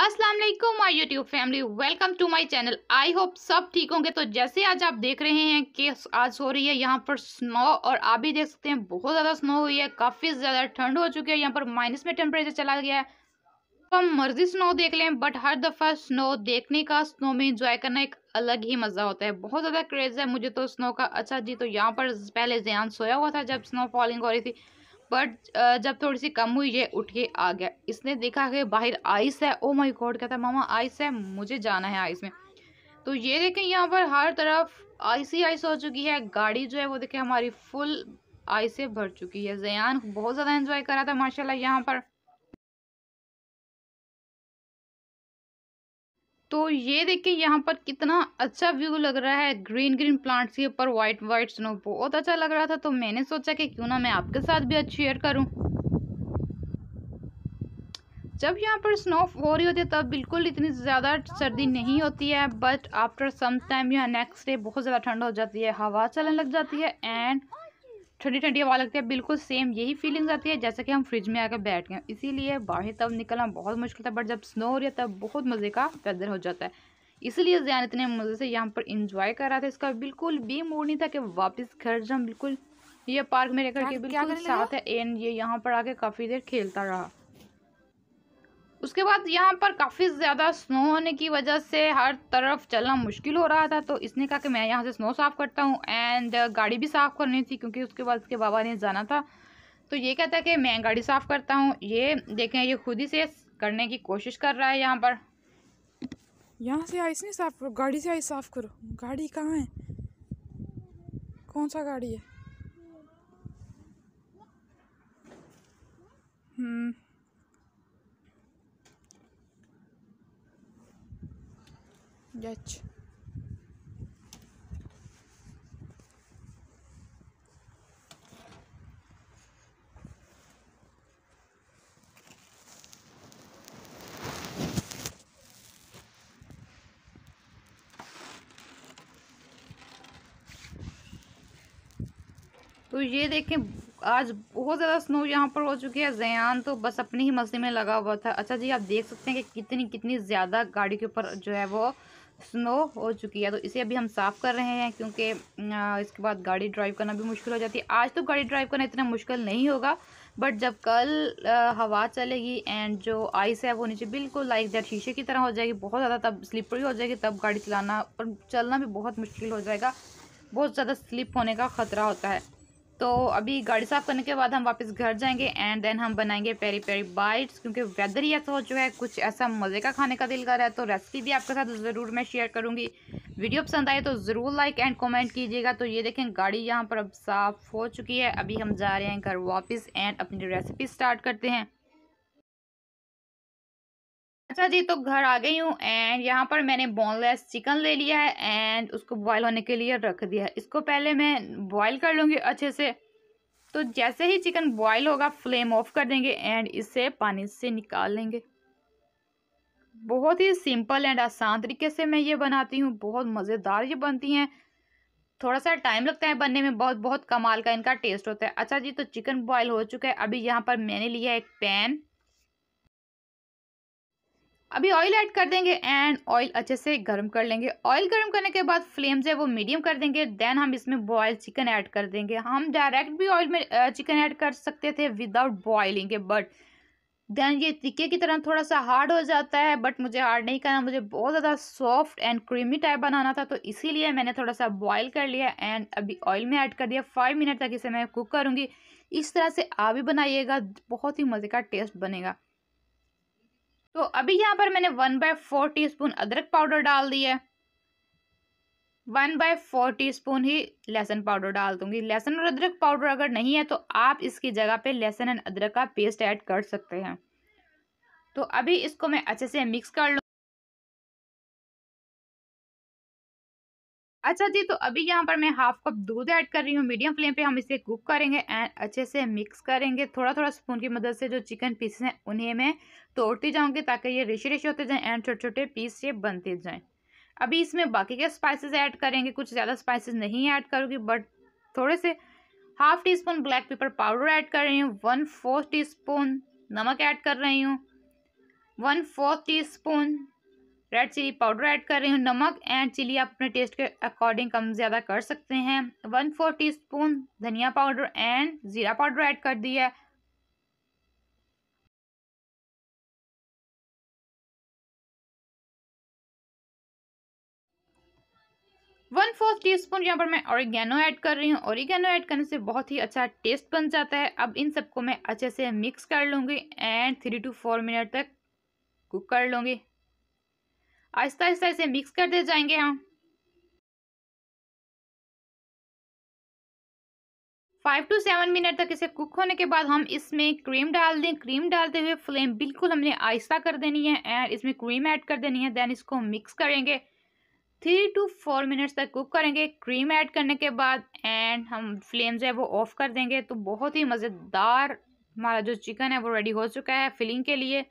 Aslam my YouTube YouTube family welcome to my channel I hope सब ठीक होंगे तो जैसे आज आप देख रहे हैं कि आज हो रही है यहाँ पर स्नो और आप भी देख सकते हैं बहुत ज़्यादा स्नो हुई है काफ़ी ज़्यादा ठंड हो चुकी है यहाँ पर माइनस में टेम्परेचर चला गया है तो हम मर्जी स्नो देख लें बट हर दफ़ा स्नो देखने का स्नो में इंजॉय करना एक अलग ही मज़ा होता है बहुत ज़्यादा क्रेज़ है मुझे तो स्नो का अच्छा जी तो यहाँ पर पहले जयान सोया हुआ था जब स्नो फॉलिंग हो रही थी बट जब थोड़ी सी कम हुई ये उठ के आ गया इसने देखा कि बाहर आइस है ओ माय गॉड कहता मामा आइस है मुझे जाना है आइस में तो ये देखें यहाँ पर हर तरफ आइस ही आइस हो चुकी है गाड़ी जो है वो देखें हमारी फुल आइस से भर चुकी है जयान बहुत ज़्यादा इन्जॉय करा था माशाला यहाँ पर तो ये देखिए यहाँ पर कितना अच्छा व्यू लग रहा है ग्रीन ग्रीन प्लांट्स के ऊपर वाइट वाइट स्नो बहुत अच्छा लग रहा था तो मैंने सोचा कि क्यों ना मैं आपके साथ भी अच्छी शेयर करूँ जब यहाँ पर स्नो हो रही होती है तब बिल्कुल इतनी ज़्यादा सर्दी नहीं होती है बट आफ्टर सम टाइम यहाँ नेक्स्ट डे बहुत ज़्यादा ठंड हो जाती है हवा चलने लग जाती है एंड ठंडी ठंडी हवा लगती है बिल्कुल सेम यही फीलिंग्स आती है जैसे कि हम फ्रिज में आकर बैठ गए इसीलिए बाहर तब निकलना बहुत मुश्किल था बट जब स्नो हो रही है तब बहुत मज़े का वेदर हो जाता है इसलिए जैन इतने मज़े से यहाँ पर इंजॉय कर रहा था इसका बिल्कुल भी मूड नहीं था कि वापस घर जाऊँ बिल्कुल ये पार्क मेरे घर के बिल्कुल साथ है एंड ये यहाँ पर आके काफ़ी देर खेलता रहा उसके बाद यहाँ पर काफ़ी ज़्यादा स्नो होने की वजह से हर तरफ चलना मुश्किल हो रहा था तो इसने कहा कि मैं यहाँ से स्नो साफ़ करता हूँ एंड गाड़ी भी साफ़ करनी थी क्योंकि उसके बाद उसके बाबा ने जाना था तो ये कहता है कि मैं गाड़ी साफ़ करता हूँ ये देखें ये खुद ही से करने की कोशिश कर रहा है यहाँ पर यहाँ से आइस नहीं साफ़ करो गाड़ी से आइस साफ़ करो गाड़ी कहाँ है कौन सा गाड़ी है हम्म यच तो ये देखें आज बहुत ज़्यादा स्नो यहाँ पर हो चुकी है जयान तो बस अपनी ही मस्ती में लगा हुआ था अच्छा जी आप देख सकते हैं कि कितनी कितनी ज़्यादा गाड़ी के ऊपर जो है वो स्नो हो चुकी है तो इसे अभी हम साफ़ कर रहे हैं क्योंकि इसके बाद गाड़ी ड्राइव करना भी मुश्किल हो जाती है आज तो गाड़ी ड्राइव करना इतना मुश्किल नहीं होगा बट जब कल हवा चलेगी एंड जो आइस है वो नीचे बिल्कुल लाइक दैट शीशे की तरह हो जाएगी बहुत ज़्यादा तब स्लिपरी हो जाएगी तब गाड़ी चलाना और चलना भी बहुत मुश्किल हो जाएगा बहुत ज़्यादा स्लिप होने का ख़तरा होता है तो अभी गाड़ी साफ़ करने के बाद हम वापस घर जाएंगे एंड देन हम बनाएंगे पेरी पेरी बाइट्स क्योंकि वेदर ही ऐसा हो चुका है कुछ ऐसा मज़े का खाने का दिल कर रहा है तो रेसिपी भी आपके साथ ज़रूर मैं शेयर करूँगी वीडियो पसंद आए तो ज़रूर लाइक एंड कमेंट कीजिएगा तो ये देखें गाड़ी यहाँ पर अब साफ़ हो चुकी है अभी हम जा रहे हैं घर वापस एंड अपनी रेसिपी स्टार्ट करते हैं अच्छा जी तो घर आ गई हूँ एंड यहाँ पर मैंने बोनलेस चिकन ले लिया है एंड उसको बॉयल होने के लिए रख दिया है इसको पहले मैं बॉयल कर लूँगी अच्छे से तो जैसे ही चिकन बॉयल होगा फ्लेम ऑफ कर देंगे एंड इसे पानी से निकाल लेंगे बहुत ही सिंपल एंड आसान तरीके से मैं ये बनाती हूँ बहुत मज़ेदार ये बनती हैं थोड़ा सा टाइम लगता है बनने में बहुत बहुत कमाल का इनका टेस्ट होता है अच्छा जी तो चिकन बॉयल हो चुका है अभी यहाँ पर मैंने लिया एक पैन अभी ऑयल ऐड कर देंगे एंड ऑयल अच्छे से गर्म कर लेंगे ऑयल गर्म करने के बाद फ्लेम जो है वो मीडियम कर देंगे देन हम इसमें बॉयल चिकन ऐड कर देंगे हम डायरेक्ट भी ऑयल में चिकन ऐड कर सकते थे विदाउट बॉयलिंग के बट देन ये टिक्के की तरह थोड़ा सा हार्ड हो जाता है बट मुझे हार्ड नहीं करना मुझे बहुत ज़्यादा सॉफ्ट एंड क्रीमी टाइप बनाना था तो इसीलिए मैंने थोड़ा सा बॉयल कर लिया एंड अभी ऑयल में ऐड कर दिया फाइव मिनट तक इसे मैं कुक करूँगी इस तरह से आप भी बनाइएगा बहुत ही मज़े का टेस्ट बनेगा तो अभी यहाँ पर मैंने one by four teaspoon अदरक पाउडर डाल दिया है one by four teaspoon ही लहसुन पाउडर डाल दूंगी लहसुन और अदरक पाउडर अगर नहीं है तो आप इसकी जगह पे लहसुन एंड अदरक का पेस्ट ऐड कर सकते हैं तो अभी इसको मैं अच्छे से मिक्स कर लूँ अच्छा जी तो अभी यहाँ पर मैं हाफ कप दूध ऐड कर रही हूँ मीडियम फ्लेम पे हम इसे कुक करेंगे एंड अच्छे से मिक्स करेंगे थोड़ा थोड़ा स्पून की मदद से जो चिकन पीसेस हैं उन्हें मैं तोड़ती जाऊँगी ताकि ये रेशे रेशे होते जाएँ एंड छोटे छोटे पीस ये बनते जाएँ अभी इसमें बाकी के स्पाइसेस ऐड करेंगे कुछ ज़्यादा स्पाइसेस नहीं ऐड करूँगी बट थोड़े से half teaspoon black pepper powder add कर रही हूँ वन फोर्थ टी स्पून नमक ऐड कर रही हूँ one fourth teaspoon red chilli powder add कर रही हूँ नमक एंड चिली आप अपने टेस्ट के अकॉर्डिंग कम ज़्यादा कर सकते हैं वन फोर टी स्पून धनिया पाउडर एंड ज़ीरा पाउडर ऐड कर दिया है वन फोर्थ टी स्पून यहाँ पर मैं ऑरिगेनो ऐड कर रही हूँ ऑरिगेनो ऐड करने से बहुत ही अच्छा टेस्ट बन जाता है अब इन सबको मैं अच्छे से मिक्स कर लूँगी and three two four minute तक कुक कर लूँगी आहिस्ता आहिस्ता इसे मिक्स करते जाएंगे हम फाइव टू सेवन मिनट तक इसे कुक होने के बाद हम इसमें क्रीम डाल दें क्रीम डालते हुए फ्लेम बिल्कुल हमने आहिस्ता कर देनी है एंड इसमें क्रीम ऐड कर देनी है देन इसको मिक्स करेंगे थ्री टू फोर मिनट्स तक कुक करेंगे क्रीम ऐड करने के बाद एंड हम फ्लेम जो है वो ऑफ़ कर देंगे तो बहुत ही मज़ेदार हमारा जो चिकन है वो रेडी हो चुका है फिलिंग के लिए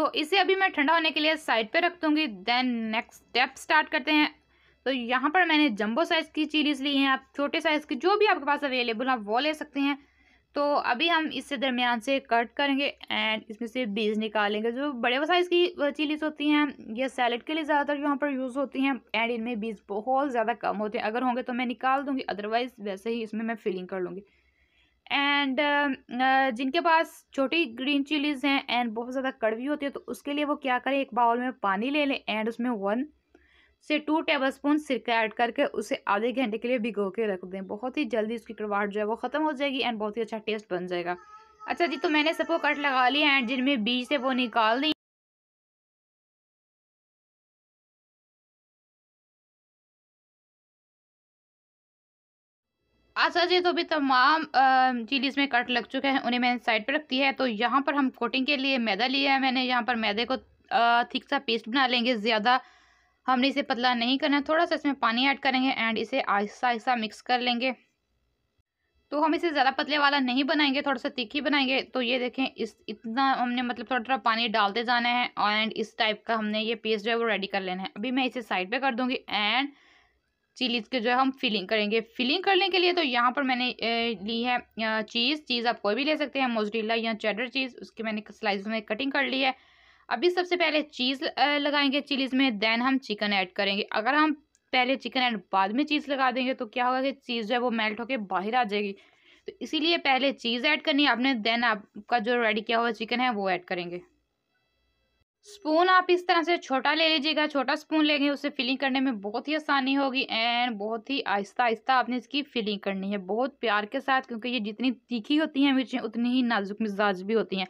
तो इसे अभी मैं ठंडा होने के लिए साइड पे रख दूँगी देन नेक्स्ट स्टेप स्टार्ट करते हैं तो यहाँ पर मैंने जंबो साइज़ की चिलीज़ ली हैं आप छोटे साइज़ की जो भी आपके पास अवेलेबल हो आप वो ले सकते हैं तो अभी हम इससे दरमियान से कट करेंगे एंड इसमें से बीज निकालेंगे जो बड़े साइज़ की चिलीज़ होती हैं ये सैलड के लिए ज़्यादातर यहाँ पर यूज़ होती हैं एंड इनमें बीज बहुत ज़्यादा कम होते हैं अगर होंगे तो मैं निकाल दूँगी अदरवाइज़ वैसे ही इसमें मैं फिलिंग कर लूँगी एंड um, uh, जिनके पास छोटी ग्रीन चिलीज़ हैं एंड बहुत ज़्यादा कड़वी होती है तो उसके लिए वो क्या करें एक बाउल में पानी ले लें एंड उसमें वन से टू टेबल स्पून सिरका ऐड करके उसे आधे घंटे के लिए भिगो के रख दें बहुत ही जल्दी उसकी कड़वाहट जो है वो ख़त्म हो जाएगी एंड बहुत ही अच्छा टेस्ट बन जाएगा अच्छा जी तो मैंने सबको कट लगा लिया एंड जिनमें बीज से वो निकाल दी आशा जी तो भी तमाम चीली इसमें कट लग चुके हैं उन्हें मैंने साइड पर रख दिया है तो यहाँ पर हम कोटिंग के लिए मैदा लिया है मैंने यहाँ पर मैदे को थिक सा पेस्ट बना लेंगे ज़्यादा हमने इसे पतला नहीं करना है थोड़ा सा इसमें पानी ऐड करेंगे एंड इसे आहिस्ता आहिस्ता मिक्स कर लेंगे तो हम इसे ज़्यादा पतले वाला नहीं बनाएंगे थोड़ा सा तीखी बनाएंगे तो ये देखें इस इतना हमने मतलब थोड़ा थोड़ा पानी डालते जाना है एंड इस टाइप का हमने ये पेस्ट जो है वो रेडी कर लेना है अभी मैं इसे साइड पे कर दूंगी एंड चिलीज़ के जो है हम फिलिंग करेंगे फिलिंग करने के लिए तो यहाँ पर मैंने ली है चीज़ चीज़ आप कोई भी ले सकते हैं मोजरीला या चेडर चीज़ उसकी मैंने स्लाइस में कटिंग कर ली है अभी सबसे पहले चीज़ लगाएंगे चिलीज़ में देन हम चिकन ऐड करेंगे अगर हम पहले चिकन ऐड बाद में चीज़ लगा देंगे तो क्या होगा कि चीज़ जो है वो मेल्ट होकर बाहर आ जाएगी तो इसीलिए पहले चीज़ ऐड करनी है आपने देन आपका जो रेडी किया हुआ चिकन है वो ऐड करेंगे स्पून आप इस तरह से छोटा ले लीजिएगा छोटा स्पून लेंगे उससे फिलिंग करने में बहुत ही आसानी होगी एंड बहुत ही आहिस्ता आहिस्ता आपने इसकी फिलिंग करनी है बहुत प्यार के साथ क्योंकि ये जितनी तीखी होती हैं मिर्चें उतनी ही नाजुक मिजाज भी होती हैं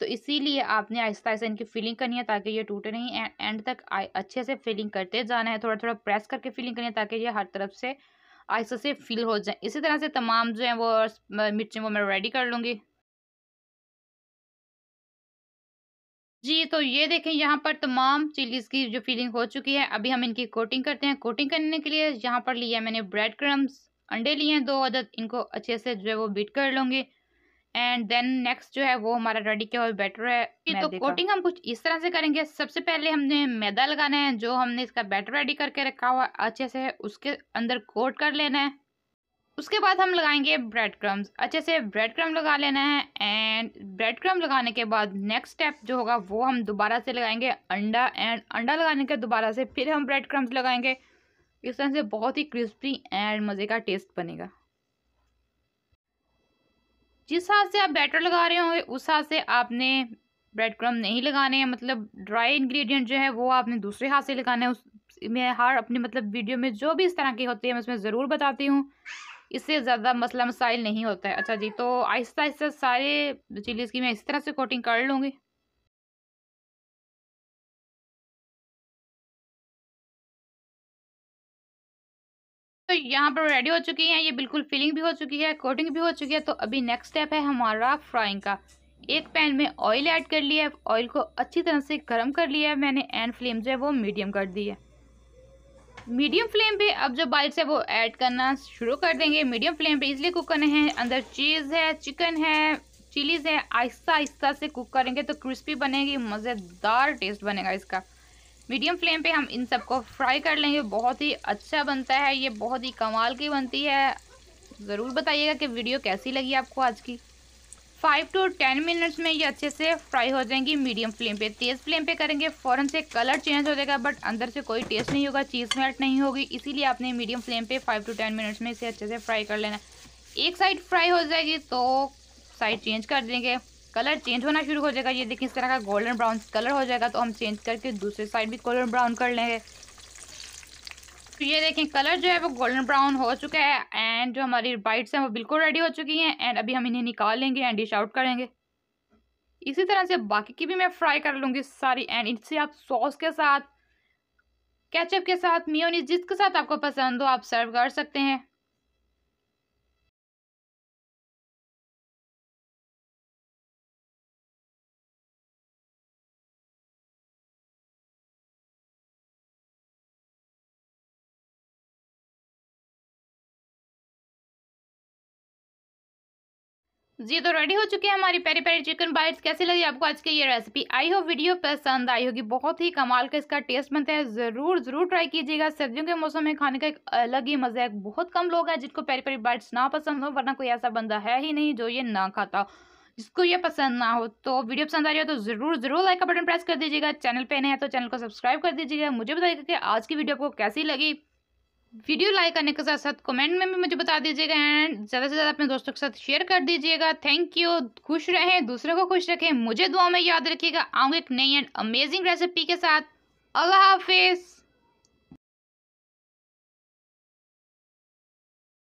तो इसीलिए आपने आहिस्ता आहिस्ता इनकी फिलिंग करनी है ताकि ये टूटे नहीं एंड एंड तक अच्छे से फिलिंग करते जाना है थोड़ा थोड़ा प्रेस करके फिलिंग करनी है ताकि ये हर तरफ से आहिस्ता से फिल हो जाए इसी तरह से तमाम जो है वो मिर्चें वो मैं रेडी कर लूँगी जी तो ये देखें यहाँ पर तमाम चिलीज़ की जो फीलिंग हो चुकी है अभी हम इनकी कोटिंग करते हैं कोटिंग करने के लिए यहाँ पर लिया मैंने ब्रेड क्रम्स अंडे लिए हैं दो अदद इनको अच्छे से जो है वो बीट कर लूँगी एंड देन नेक्स्ट जो है वो हमारा रेडी क्या हुआ बैटर है तो कोटिंग हम कुछ इस तरह से करेंगे सबसे पहले हमने मैदा लगाना है जो हमने इसका बैटर रेडी करके रखा हुआ अच्छे से उसके अंदर कोट कर लेना है उसके बाद हम लगाएंगे ब्रेड क्रम्स अच्छे से ब्रेड क्रम लगा लेना है एंड ब्रेड क्रम लगाने के बाद नेक्स्ट स्टेप जो होगा वो हम दोबारा से लगाएंगे अंडा एंड अंडा लगाने के दोबारा से फिर हम ब्रेड क्रम्स लगाएंगे इस तरह से बहुत ही क्रिस्पी एंड मज़े का टेस्ट बनेगा जिस हाथ से आप बैटर लगा रहे होंगे उस हाथ से आपने ब्रेड क्रम नहीं लगाने हैं मतलब ड्राई इंग्रेडिएंट जो है वो आपने दूसरे हाथ से लगाना है उस मैं हर अपने मतलब वीडियो में जो भी इस तरह के होते हैं मैं उसमें ज़रूर बताती हूँ इससे ज़्यादा मसला मसाइल नहीं होता है अच्छा जी तो आहिस्ता आहिस्ता सारे चिलीज़ की मैं इस तरह से कोटिंग कर लूँगी तो यहाँ पर रेडी हो चुकी है ये बिल्कुल फिलिंग भी हो चुकी है कोटिंग भी हो चुकी है तो अभी नेक्स्ट स्टेप है हमारा फ्राइंग का एक पैन में ऑयल ऐड कर लिया है ऑयल को अच्छी तरह से गर्म कर लिया है मैंने एंड फ्लेम जो है वो मीडियम कर दी है मीडियम फ्लेम पे अब जो बाइट्स है वो ऐड करना शुरू कर देंगे मीडियम फ्लेम पे इज़िली कुक करने हैं अंदर चीज़ है चिकन है चिलीज़ है आहिस्ता आहिस्ता से कुक करेंगे तो क्रिस्पी बनेगी मज़ेदार टेस्ट बनेगा इसका मीडियम फ्लेम पे हम इन सबको फ्राई कर लेंगे बहुत ही अच्छा बनता है ये बहुत ही कमाल की बनती है ज़रूर बताइएगा कि वीडियो कैसी लगी आपको आज की फाइव टू टेन मिनट्स में ये अच्छे से फ्राई हो जाएंगी मीडियम फ्लेम पे तेज़ फ्लेम पे करेंगे फ़ौरन से कलर चेंज हो जाएगा बट अंदर से कोई टेस्ट नहीं होगा चीज़ मेल्ट नहीं होगी इसीलिए आपने मीडियम फ्लेम पे फाइव टू टेन मिनट्स में इसे अच्छे से फ्राई कर लेना एक साइड फ्राई हो जाएगी तो साइड चेंज कर देंगे कलर चेंज होना शुरू हो जाएगा ये देखिए इस तरह का गोल्डन ब्राउन कलर हो जाएगा तो हम चेंज करके दूसरे साइड भी गोल्डन ब्राउन कर लेंगे तो ये देखें कलर जो है वो गोल्डन ब्राउन हो चुका है एंड जो हमारी बाइट्स हैं वो बिल्कुल रेडी हो चुकी हैं एंड अभी हम इन्हें निकाल लेंगे एंड डिश आउट करेंगे इसी तरह से बाकी की भी मैं फ्राई कर लूँगी सारी एंड इससे आप सॉस के साथ केचप के साथ मियोनीस जिसके साथ आपको पसंद हो आप सर्व कर सकते हैं जी तो रेडी हो चुके हैं हमारी पेरी पेरी चिकन बाइट्स कैसी लगी आपको आज की ये रेसिपी आई हो वीडियो पसंद आई होगी बहुत ही कमाल का इसका टेस्ट बनता है ज़रूर ज़रूर ट्राई कीजिएगा सर्दियों के मौसम में खाने का एक अलग ही मज़ा है बहुत कम लोग हैं जिनको पेरी पेरी बाइट्स ना पसंद हो वरना कोई ऐसा बंदा है ही नहीं जो ये ना खाता जिसको ये पसंद ना हो तो वीडियो पसंद आ रही हो तो ज़रूर ज़रूर लाइक का बटन प्रेस कर दीजिएगा चैनल पर नहीं है तो चैनल को सब्सक्राइब कर दीजिएगा मुझे बताइएगा कि आज की वीडियो आपको कैसी लगी वीडियो लाइक करने के साथ साथ कमेंट में भी मुझे बता दीजिएगा एंड ज़्यादा से ज़्यादा अपने दोस्तों के साथ शेयर कर दीजिएगा थैंक यू खुश रहें दूसरों को खुश रखें मुझे दुआ में याद रखिएगा आऊँगी एक नई एंड अमेजिंग रेसिपी के साथ अल्लाह हाफिज़